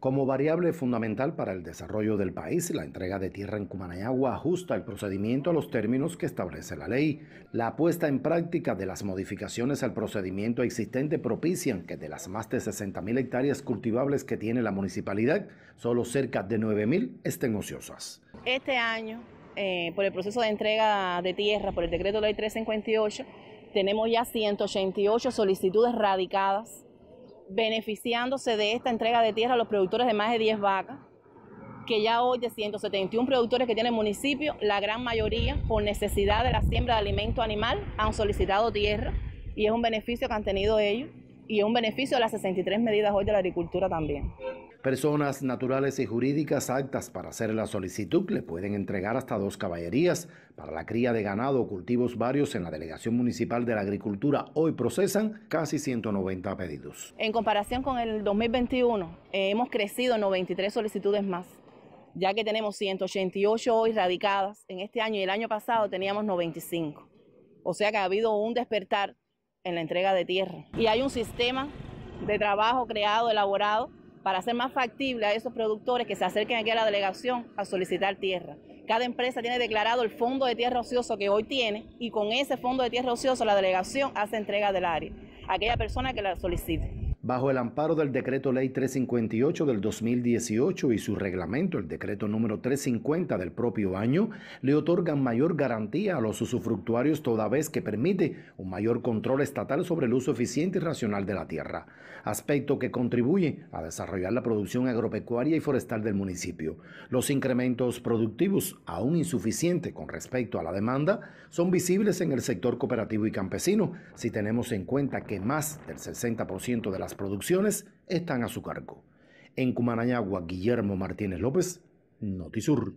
Como variable fundamental para el desarrollo del país, la entrega de tierra en Cumanayagua ajusta el procedimiento a los términos que establece la ley. La puesta en práctica de las modificaciones al procedimiento existente propician que de las más de 60.000 hectáreas cultivables que tiene la municipalidad, solo cerca de 9.000 estén ociosas. Este año, eh, por el proceso de entrega de tierra, por el decreto ley 358, tenemos ya 188 solicitudes radicadas beneficiándose de esta entrega de tierra a los productores de más de 10 vacas, que ya hoy de 171 productores que tiene el municipio, la gran mayoría, por necesidad de la siembra de alimento animal, han solicitado tierra y es un beneficio que han tenido ellos y es un beneficio de las 63 medidas hoy de la agricultura también. Personas naturales y jurídicas actas para hacer la solicitud le pueden entregar hasta dos caballerías para la cría de ganado o cultivos varios en la Delegación Municipal de la Agricultura. Hoy procesan casi 190 pedidos. En comparación con el 2021, eh, hemos crecido 93 solicitudes más ya que tenemos 188 hoy radicadas en este año y el año pasado teníamos 95. O sea que ha habido un despertar en la entrega de tierra. Y hay un sistema de trabajo creado, elaborado, para hacer más factible a esos productores que se acerquen aquí a la delegación a solicitar tierra. Cada empresa tiene declarado el fondo de tierra ocioso que hoy tiene y con ese fondo de tierra ocioso la delegación hace entrega del área a aquella persona que la solicite bajo el amparo del Decreto Ley 358 del 2018 y su reglamento, el Decreto número 350 del propio año, le otorgan mayor garantía a los usufructuarios toda vez que permite un mayor control estatal sobre el uso eficiente y racional de la tierra, aspecto que contribuye a desarrollar la producción agropecuaria y forestal del municipio. Los incrementos productivos, aún insuficientes con respecto a la demanda, son visibles en el sector cooperativo y campesino, si tenemos en cuenta que más del 60% de las producciones están a su cargo. En Cumanayagua, Guillermo Martínez López, Notisur.